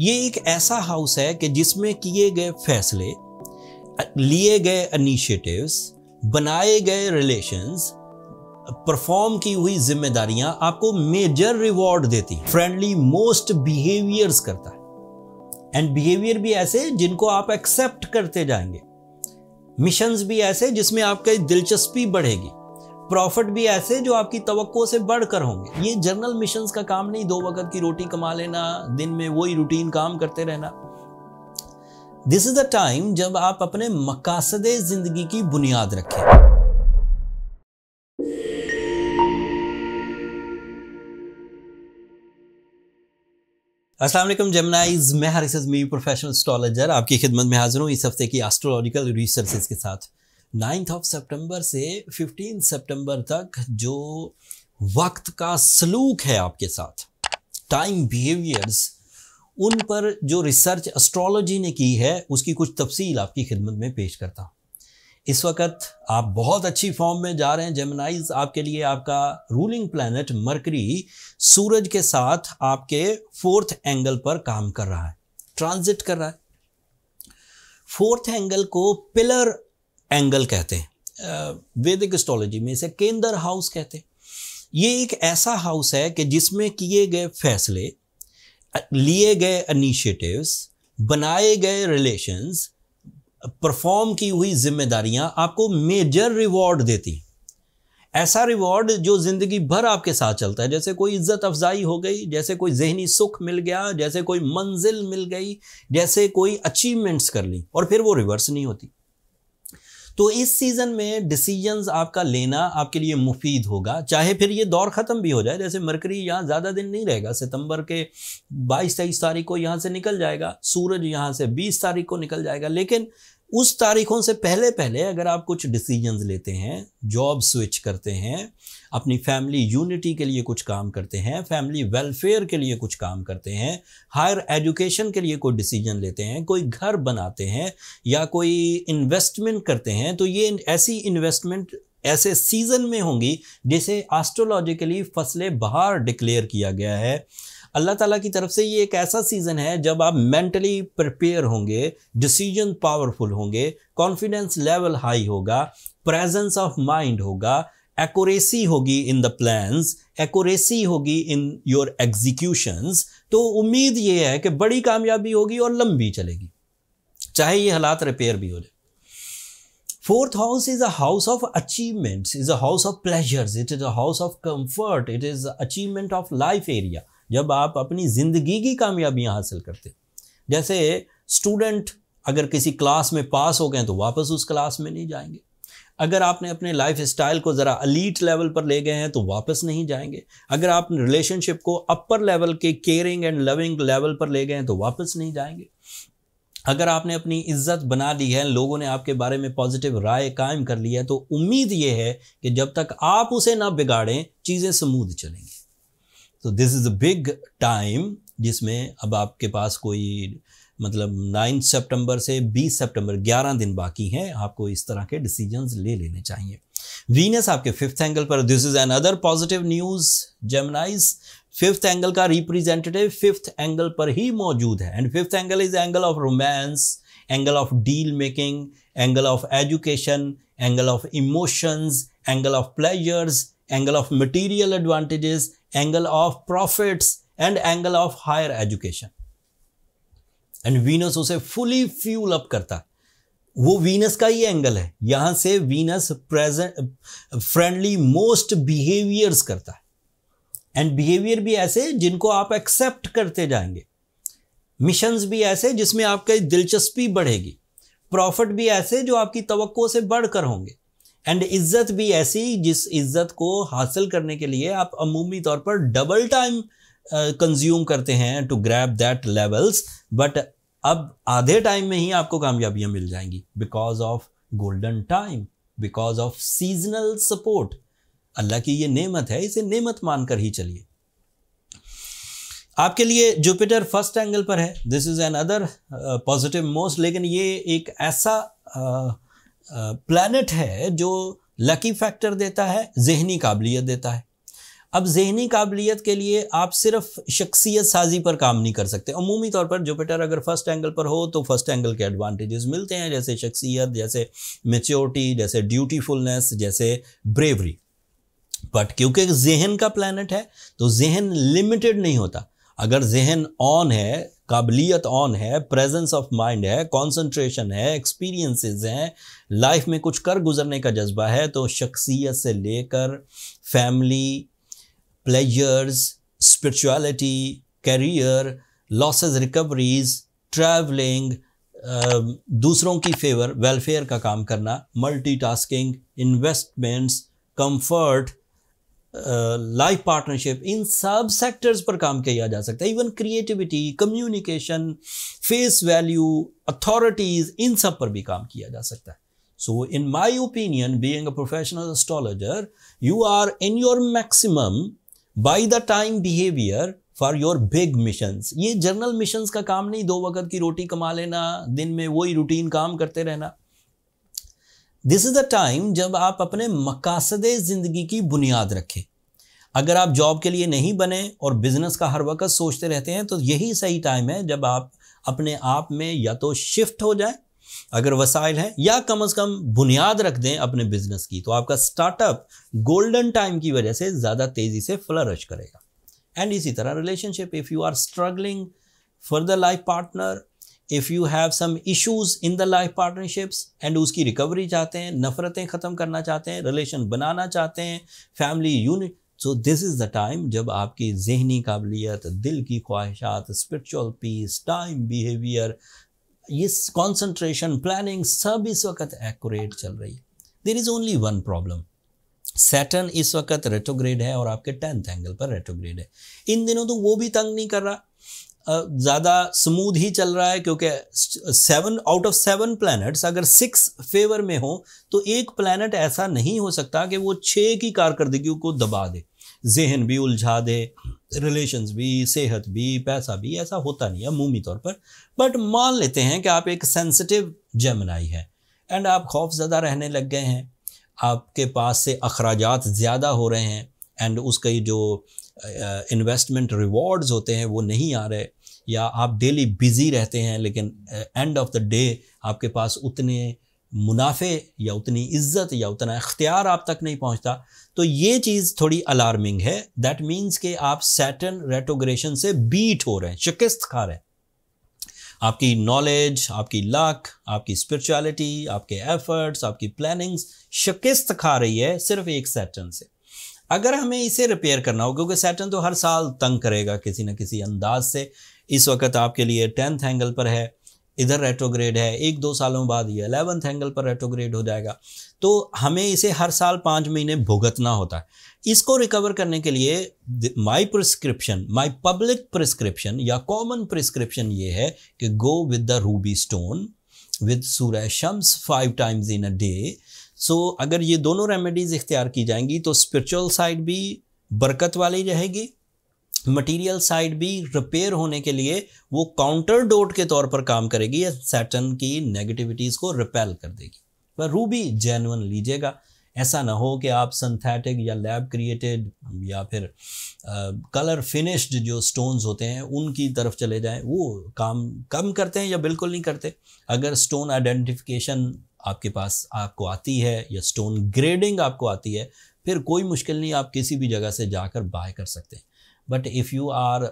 ये एक ऐसा हाउस है कि जिसमें किए गए फैसले लिए गए इनिशिएटिव्स बनाए गए रिलेशंस परफॉर्म की हुई जिम्मेदारियां आपको मेजर रिवॉर्ड देती फ्रेंडली मोस्ट बिहेवियर्स करता है एंड बिहेवियर भी ऐसे जिनको आप एक्सेप्ट करते जाएंगे मिशंस भी ऐसे जिसमें आपकी दिलचस्पी बढ़ेगी प्रॉफिट भी ऐसे जो आपकी तो से बढ़कर होंगे ये जर्नल मिशन का काम नहीं दो वक्त की रोटी कमा लेना दिन में वही रूटीन काम करते रहना दिस इज द टाइम जब आप अपने मकासद जिंदगी की बुनियाद रखें असलम जमनाइज मैं हरिस मी प्रोफेशनल एस्ट्रोलॉजर आपकी खिदमत में हाजिर हूँ इस हफ्ते की एस्ट्रोलॉजिकल रिसर्चेज के साथ नाइन्थ ऑफ सितंबर से फिफ्टीन सितंबर तक जो वक्त का सलूक है आपके साथ टाइम बिहेवियर्स उन पर जो रिसर्च एस्ट्रोलॉजी ने की है उसकी कुछ तफसील आपकी खिदमत में पेश करता हूँ इस वक्त आप बहुत अच्छी फॉर्म में जा रहे हैं जेमनाइज आपके लिए आपका रूलिंग प्लानट मरकरी सूरज के साथ आपके फोर्थ एंगल पर काम कर रहा है ट्रांजिट कर रहा है फोर्थ एंगल को पिलर एंगल कहते हैं वैदिक एस्ट्रोलॉजी में इसे केंद्र हाउस कहते हैं ये एक ऐसा हाउस है कि जिसमें किए गए फैसले लिए गए इनिशिएटिव्स बनाए गए रिलेशंस परफॉर्म की हुई जिम्मेदारियां आपको मेजर रिवॉर्ड देती ऐसा रिवॉर्ड जो ज़िंदगी भर आपके साथ चलता है जैसे कोई इज्जत अफजाई हो गई जैसे कोई जहनी सुख मिल गया जैसे कोई मंजिल मिल गई जैसे कोई अचीवमेंट्स कर ली और फिर वो रिवर्स नहीं होती तो इस सीज़न में डिसीजन आपका लेना आपके लिए मुफीद होगा चाहे फिर ये दौर ख़त्म भी हो जाए जैसे मरकरी यहाँ ज़्यादा दिन नहीं रहेगा सितंबर के 22 तेईस तारीख को यहाँ से निकल जाएगा सूरज यहाँ से 20 तारीख को निकल जाएगा लेकिन उस तारीखों से पहले पहले अगर आप कुछ डिसीजंस लेते हैं जॉब स्विच करते हैं अपनी फैमिली यूनिटी के लिए कुछ काम करते हैं फैमिली वेलफेयर के लिए कुछ काम करते हैं हायर एजुकेशन के लिए कोई डिसीजन लेते हैं कोई घर बनाते हैं या कोई इन्वेस्टमेंट करते हैं तो ये ऐसी इन्वेस्टमेंट ऐसे सीज़न में होंगी जिसे एस्ट्रोलॉजिकली फसलें बाहर डिक्लेयर किया गया है अल्लाह ताला की तरफ से ये एक ऐसा सीज़न है जब आप मेंटली प्रिपेयर होंगे डिसीजन पावरफुल होंगे कॉन्फिडेंस लेवल हाई होगा प्रेजेंस ऑफ माइंड होगा accuracy in the the plans accuracy in in your executions तो उम्मीद ये है कि बड़ी कामयाबी होगी और लंबी चलेगी चाहे ये हालात रिपेयर भी हो जाए fourth house is a house of achievements is a house of pleasures it is a house of comfort it is achievement of life area जब आप अपनी ज़िंदगी की कामयाबियाँ हासिल करते जैसे स्टूडेंट अगर किसी क्लास में पास हो गए तो वापस उस क्लास में नहीं जाएंगे अगर आपने अपने लाइफ स्टाइल को ज़रा अलीट लेवल पर ले गए हैं तो वापस नहीं जाएंगे अगर आप रिलेशनशिप को अपर लेवल के केयरिंग एंड लविंग लेवल पर ले गए हैं तो वापस नहीं जाएंगे अगर आपने अपनी इज्जत बना ली है लोगों ने आपके बारे में पॉजिटिव राय कायम कर ली है तो उम्मीद ये है कि जब तक आप उसे ना बिगाड़ें चीज़ें समूद चलेंगी तो this is a big time जिसमें अब आपके पास कोई मतलब नाइन सितंबर से बीस सितंबर ग्यारह दिन बाकी हैं आपको इस तरह के डिसीजंस ले लेने चाहिए वीनस आपके फिफ्थ एंगल पर this is another positive news Gemini's fifth angle का रिप्रेजेंटेटिव फिफ्थ एंगल पर ही मौजूद है and fifth angle is angle of romance angle of deal making angle of education angle of emotions angle of pleasures angle of material advantages, angle of profits, and angle of higher education. and venus उसे fully fuel up करता है वो Venus का ही angle है यहां से Venus present friendly most behaviours करता है एंड बिहेवियर भी ऐसे जिनको आप एक्सेप्ट करते जाएंगे मिशंस भी ऐसे जिसमें आपकी दिलचस्पी बढ़ेगी प्रॉफिट भी ऐसे जो आपकी तो से बढ़कर होंगे एंड इज्जत भी ऐसी जिस इज्जत को हासिल करने के लिए आप अमूमी तौर पर डबल टाइम कंज्यूम करते हैं to grab that levels but अब आधे टाइम में ही आपको कामयाबियां मिल जाएंगी because of golden time because of seasonal support अल्लाह की ये नेमत है इसे नेमत मानकर ही चलिए आपके लिए जुपिटर फर्स्ट एंगल पर है this is another positive most लेकिन ये एक ऐसा uh, प्लानट है जो लकी फैक्टर देता है जहनी काबिलियत देता है अब जहनी काबिलियत के लिए आप सिर्फ शख्सियत साजी पर काम नहीं कर सकते अमूमी तौर पर जुपिटर अगर फर्स्ट एंगल पर हो तो फर्स्ट एंगल के एडवांटेजेस मिलते हैं जैसे शख्सियत जैसे मेच्योरिटी जैसे ड्यूटीफुलनेस जैसे ब्रेवरी बट क्योंकि जहन का प्लानट है तो जहन लिमिटेड नहीं होता अगर जहन ऑन है काबिलियत ऑन है प्रेजेंस ऑफ माइंड है कंसंट्रेशन है एक्सपीरियंसेस हैं लाइफ में कुछ कर गुजरने का जज्बा है तो शख्सियत से लेकर family pleasures spirituality career losses recoveries travelling दूसरों की फेवर वेलफेयर का काम करना multitasking investments comfort life partnership इन सब सेक्टर्स पर काम किया जा सकता है even creativity communication face value authorities इन सब पर भी काम किया जा सकता है so in my opinion being professional astrologer you are in your maximum by the time behaviour for your big mission ये जर्नल मिशन का काम नहीं दो वक्त की रोटी कमा लेना दिन में वही रूटीन काम करते रहना दिस इज़ द टाइम जब आप अपने मकासद ज़िंदगी की बुनियाद रखें अगर आप जॉब के लिए नहीं बने और बिज़नेस का हर वक्त सोचते रहते हैं तो यही सही टाइम है जब आप अपने आप में या तो शिफ्ट हो जाए अगर वसाइल हैं या कम अज़ कम बुनियाद रख दें अपने बिज़नेस की तो आपका स्टार्टअप गोल्डन टाइम की वजह से ज़्यादा तेज़ी से फ्लरश करेगा एंड इसी तरह relationship if you are struggling for the life partner if you have some issues in the life partnerships and उसकी रिकवरी चाहते हैं नफ़रतें ख़त्म करना चाहते हैं रिलेशन बनाना चाहते हैं family unit so this is the time जब आपकी जहनी काबिलियत दिल की ख्वाहिशात स्परिचुअल पीस टाइम बिहेवियर ये कॉन्सेंट्रेशन प्लानिंग सब इस वक्त एक्यूरेट चल रही है there is only one problem Saturn इस वक्त रेटोग्रेड है और आपके टेंथ एंगल पर रेटोग्रेड है इन दिनों तो वो भी तंग नहीं कर रहा ज़्यादा स्मूथ ही चल रहा है क्योंकि seven out of seven planets अगर सिक्स फेवर में हो तो एक प्लैनेट ऐसा नहीं हो सकता कि वो छः की कारकर्दगी को दबा दे जहन भी उलझा दे रिलेशंस भी सेहत भी पैसा भी ऐसा होता नहीं है अमूमी तौर पर बट मान लेते हैं कि आप एक सेंसिटिव जमनाई है एंड आप खौफ ज़्यादा रहने लग गए हैं आपके पास से अखराज ज़्यादा हो रहे हैं एंड उसके जो इन्वेस्टमेंट रिवॉर्ड्स होते हैं वो नहीं आ रहे या आप डेली बिज़ी रहते हैं लेकिन एंड ऑफ द डे आपके पास उतने मुनाफे या उतनी इज्जत या उतना इख्तियार आप तक नहीं पहुंचता तो ये चीज़ थोड़ी अलार्मिंग है दैट मीन्स कि आप सैटन रेटोग्रेशन से बीट हो रहे हैं शिकस्त खा रहे हैं आपकी नॉलेज आपकी लक आपकी स्पिरिचुअलिटी आपके एफर्ट्स आपकी प्लानिंग्स शिकस्त खा रही है सिर्फ एक सैटन से अगर हमें इसे रिपेयर करना हो क्योंकि सैटन तो हर साल तंग करेगा किसी न किसी अंदाज से इस वक्त आपके लिए टेंथ एंगल पर है इधर रेट्रोग्रेड है एक दो सालों बाद ये अलेवंथ एंगल पर रेट्रोग्रेड हो जाएगा तो हमें इसे हर साल पाँच महीने भुगतना होता है इसको रिकवर करने के लिए my prescription my public prescription या कॉमन प्रिस्क्रिप्शन ये है कि go with the ruby stone with सूर्य शम्स five times in a day so अगर ये दोनों रेमेडीज़ इख्तियार की जाएंगी तो स्पिरिचुअल साइड भी बरकत वाली रहेगी मटेरियल साइड भी रिपेयर होने के लिए वो काउंटर डोट के तौर पर काम करेगी या सैटन की नेगेटिविटीज़ को रिपेल कर देगी पर रूबी जेनवन लीजिएगा ऐसा ना हो कि आप सिंथेटिक या लैब क्रिएटेड या फिर कलर फिनिश्ड जो स्टोन्स होते हैं उनकी तरफ चले जाएं वो काम कम करते हैं या बिल्कुल नहीं करते अगर स्टोन आइडेंटिफिकेशन आपके पास आपको आती है या स्टोन ग्रेडिंग आपको आती है फिर कोई मुश्किल नहीं आप किसी भी जगह से जाकर बाय कर सकते हैं बट इफ़ यू आर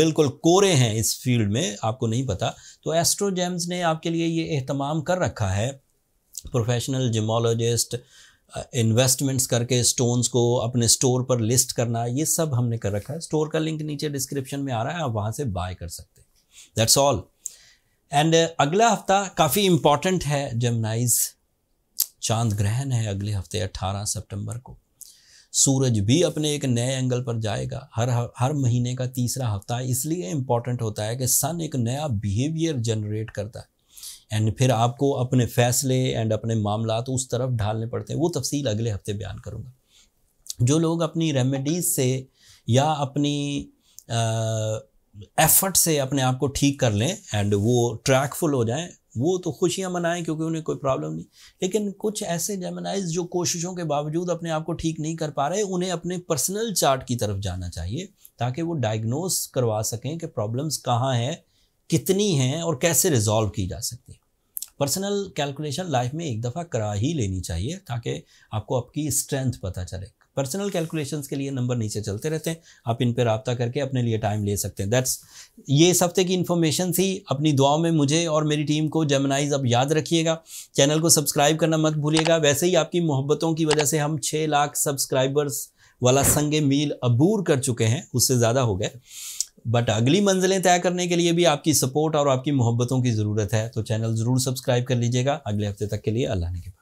बिल्कुल कोरे हैं इस फील्ड में आपको नहीं पता तो एस्ट्रोजेम्स ने आपके लिए ये अहतमाम कर रखा है प्रोफेशनल जिमोलॉजिस्ट इन्वेस्टमेंट्स करके स्टोन्स को अपने स्टोर पर लिस्ट करना ये सब हमने कर रखा है स्टोर का लिंक नीचे डिस्क्रिप्शन में आ रहा है आप वहाँ से बाय कर सकते हैं दैट्स ऑल एंड अगला हफ्ता काफ़ी इम्पॉर्टेंट है जमनाइज चांद ग्रहण है अगले हफ्ते 18 सितंबर को सूरज भी अपने एक नए एंगल पर जाएगा हर हर महीने का तीसरा हफ्ता इसलिए इम्पॉर्टेंट होता है कि सन एक नया बिहेवियर जनरेट करता है एंड फिर आपको अपने फैसले एंड अपने मामला तो उस तरफ ढालने पड़ते हैं वो तफसील अगले हफ्ते बयान करूँगा जो लोग अपनी रेमेडीज से या अपनी एफर्ट से अपने आप को ठीक कर लें एंड वो ट्रैकफुल हो जाएं वो तो खुशियाँ मनाएं क्योंकि उन्हें कोई प्रॉब्लम नहीं लेकिन कुछ ऐसे जेमिनाइज जो कोशिशों के बावजूद अपने आप को ठीक नहीं कर पा रहे उन्हें अपने पर्सनल चार्ट की तरफ जाना चाहिए ताकि वो डायग्नोस करवा सकें कि प्रॉब्लम्स कहाँ हैं कितनी हैं और कैसे रिजॉल्व की जा सकती है पर्सनल कैलकुलेशन लाइफ में एक दफ़ा करा ही लेनी चाहिए ताकि आपको आपकी स्ट्रेंथ पता चले पर्सनल कैलकुलेशन के लिए नंबर नीचे चलते रहते हैं आप इन पर रबता करके अपने लिए टाइम ले सकते हैं दैट्स ये इस हफ्ते की इन्फॉर्मेशन थी अपनी दुआ में मुझे और मेरी टीम को जमनाइज अब याद रखिएगा चैनल को सब्सक्राइब करना मत भूलिएगा वैसे ही आपकी मोहब्बतों की वजह से हम छः लाख सब्सक्राइबर्स वाला संग मील अबूर कर चुके हैं उससे ज़्यादा हो गए बट अगली मंजिलें तय करने के लिए भी आपकी सपोर्ट और आपकी मोहब्बतों की ज़रूरत है तो चैनल ज़रूर सब्सक्राइब कर लीजिएगा अगले हफ्ते तक के लिए अल्लाह ने के